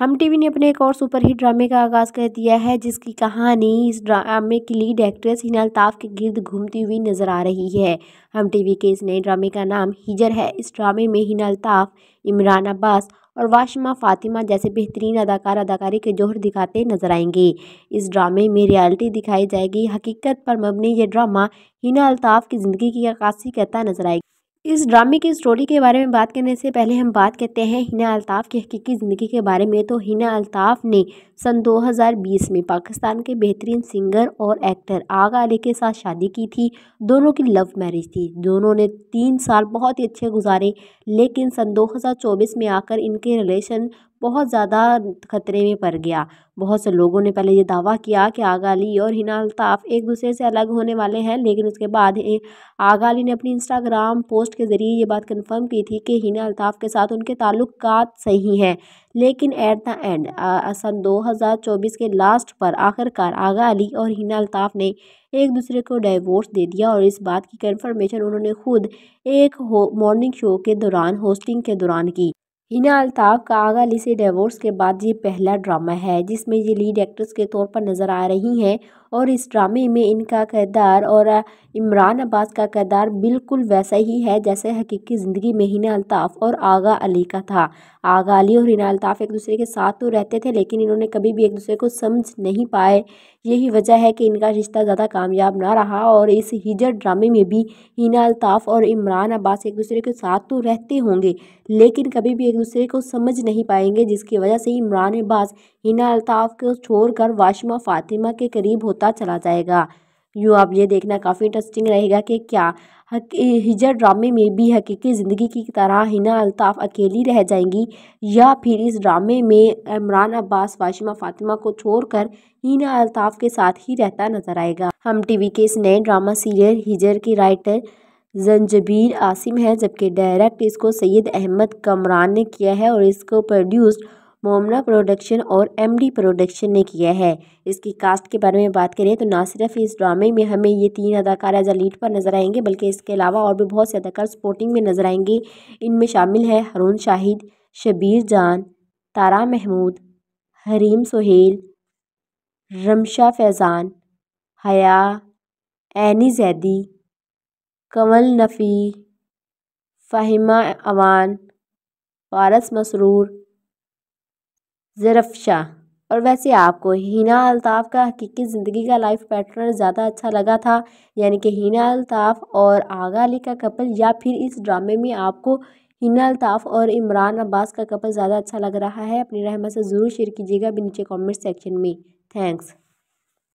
हम टीवी ने अपने एक और सुपरहिट ड्रामे का आगाज़ कर दिया है जिसकी कहानी इस ड्रामे की लीड एक्ट्रेस हिना अल्ताफ के गिर्द घूमती हुई नजर आ रही है हम टीवी के इस नए ड्रामे का नाम हिजर है इस ड्रामे में हिना अल्ताफ इमरान अब्बास और वाशिमा फातिमा जैसे बेहतरीन अदाकार अदाकारी के जोहर दिखाते नजर आएंगे इस ड्रामे में रियलिटी दिखाई जाएगी हकीकत पर मबनी यह ड्रामा हिना अल्ताफ की ज़िंदगी की अक्सी करता नजर आएगी इस ड्रामे की स्टोरी के बारे में बात करने से पहले हम बात करते हैं हिना अल्ताफ़ की हकीकी ज़िंदगी के बारे में तो हिना अल्ताफ़ ने सन 2020 में पाकिस्तान के बेहतरीन सिंगर और एक्टर आगा अली के साथ शादी की थी दोनों की लव मैरिज थी दोनों ने तीन साल बहुत ही अच्छे गुजारे लेकिन सन 2024 में आकर इनके रिलेशन बहुत ज़्यादा खतरे में पड़ गया बहुत से लोगों ने पहले ये दावा किया कि आगा और हिना अल्ताफ एक दूसरे से अलग होने वाले हैं लेकिन उसके बाद आगा अली ने अपनी इंस्टाग्राम पोस्ट के ज़रिए ये बात कंफर्म की थी कि हिना अल्ताफ के साथ उनके ताल्लुक सही हैं लेकिन एट द एंड सन 2024 के लास्ट पर आखिरकार आगा अली और हिना अल्ताफ ने एक दूसरे को डाइवोर्स दे दिया और इस बात की कन्फर्मेशन उन्होंने खुद एक मॉर्निंग शो के दौरान होस्टिंग के दौरान की हिना अल्ताफ का आगा अली से डिवोर्स के बाद ये पहला ड्रामा है जिसमें ये लीड एक्ट्रेस के तौर पर नजर आ रही हैं और इस ड्रामे में इनका किरदार और इमरान अब्बास का किरदार बिल्कुल वैसा ही है जैसे हकीकी ज़िंदगी में हिना अल्ताफ़ और आगा अली का था आगा अली और हिना अल्ताफ़ एक दूसरे के साथ तो रहते थे लेकिन इन्होंने कभी भी एक दूसरे को समझ नहीं पाए यही वजह है कि इनका रिश्ता ज़्यादा कामयाब ना रहा और इस हिजर ड्रामे में भी हिना अल्ताफ़ और इमरान अब्बास एक दूसरे के साथ तो रहते होंगे लेकिन कभी भी एक दूसरे को समझ नहीं पाएंगे जिसकी वजह से इमरान अब्बास हिना अल्ताफ़ को छोड़कर वाशमा फातिमा के करीब होते होता चला जाएगा यूँ आप ये देखना काफ़ी इंटरेस्टिंग रहेगा कि क्या हिजर ड्रामे में भी हकीकी ज़िंदगी की तरह हिना अल्ताफ़ अकेली रह जाएंगी या फिर इस ड्रामे में इमरान अब्बास वाशिमा फातिमा को छोड़कर हिना अल्ताफ़ के साथ ही रहता नजर आएगा हम टीवी के इस नए ड्रामा सीरियल हिजर की राइटर जंजबीर आसिम है जबकि डायरेक्ट इसको सैयद अहमद कमरान ने किया है और इसको प्रोड्यूस्ड मोमना प्रोडक्शन और एमडी प्रोडक्शन ने किया है इसकी कास्ट के बारे में बात करें तो ना सिर्फ इस ड्रामे में हमें ये तीन अदाकार एज लीड पर नजर आएंगे बल्कि इसके अलावा और भी बहुत से अदाकार सपोर्टिंग में नजर आएंगे इनमें शामिल है हरून शाहिद शबीर जान तारा महमूद हरीम सोहेल रमशा फैज़ान हया एनी जैदी कमल नफ़ी फ़हिमा अवान फारस मसरूर ज़रफ़ शाह और वैसे आपको हिना अल्ताफ़ का हकीकी ज़िंदगी का लाइफ पैटर्न ज़्यादा अच्छा लगा था यानी कि हिना अल्ताफ़ और आगा अली का कपल या फिर इस ड्रामे में आपको हिना अल्ताफ़ और इमरान अब्बास का कपल ज़्यादा अच्छा लग रहा है अपनी रहमत से ज़रूर शेयर कीजिएगा भी नीचे कमेंट सेक्शन में थैंक्स